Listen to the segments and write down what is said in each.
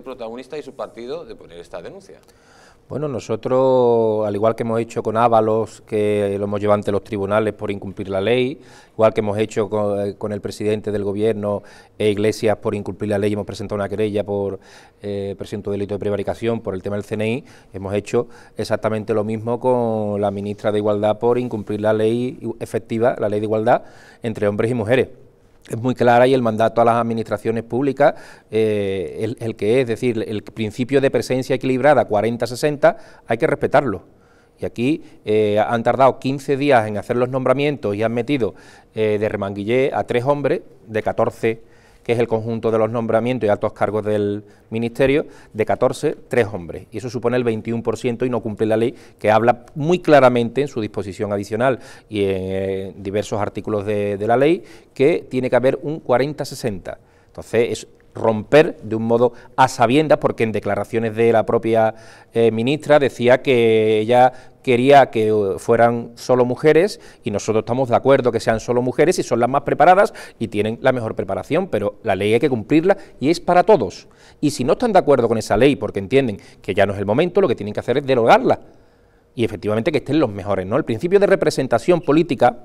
protagonista y su partido de poner esta denuncia? Bueno, nosotros, al igual que hemos hecho con Ábalos, que lo hemos llevado ante los tribunales por incumplir la ley, igual que hemos hecho con, eh, el presidente del gobierno e Iglesias por incumplir la ley, hemos presentado una querella por eh, presunto delito de prevaricación por el tema del CNI, hemos hecho exactamente lo mismo con la ministra de Igualdad por incumplir la ley efectiva, la ley de igualdad entre hombres y mujeres es muy clara y el mandato a las administraciones públicas, eh, el, que es, decir, el principio de presencia equilibrada 40-60, hay que respetarlo. Y aquí eh, han tardado 15 días en hacer los nombramientos y han metido eh, de remanguillé a tres hombres de 14 que es el conjunto de los nombramientos y altos cargos del Ministerio, de 14, tres hombres. Y eso supone el 21% y no cumple la ley, que habla muy claramente en su disposición adicional y en eh, diversos artículos de, la ley, que tiene que haber un 40-60. Entonces, es, romper de un modo a sabiendas, porque en declaraciones de la propia eh, ministra decía que ella quería que eh, fueran solo mujeres y nosotros estamos de acuerdo que sean solo mujeres y son las más preparadas y tienen la mejor preparación, pero la ley hay que cumplirla y es para todos. Y si no están de acuerdo con esa ley porque entienden que ya no es el momento, lo que tienen que hacer es derogarla y efectivamente que estén los mejores, ¿no? El principio de representación política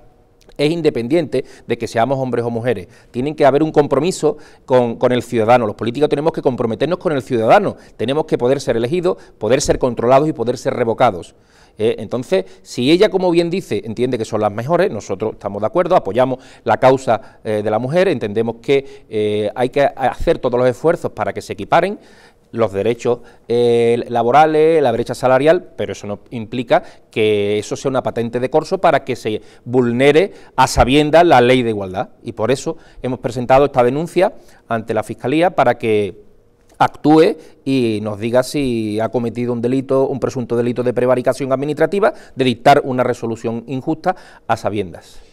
es independiente de que seamos hombres o mujeres. Tienen que haber un compromiso con, el ciudadano. Los políticos tenemos que comprometernos con el ciudadano. Tenemos que poder ser elegidos, poder ser controlados y poder ser revocados. Eh, entonces, si ella, como bien dice, entiende que son las mejores, nosotros estamos de acuerdo, apoyamos la causa eh, de la mujer, entendemos que eh, hay que hacer todos los esfuerzos para que se equiparen, los derechos eh, laborales, la brecha salarial, pero eso no implica que eso sea una patente de corso para que se vulnere a sabiendas la ley de igualdad. Y por eso hemos presentado esta denuncia ante la Fiscalía para que actúe y nos diga si ha cometido un delito, un presunto delito de prevaricación administrativa, de dictar una resolución injusta a sabiendas.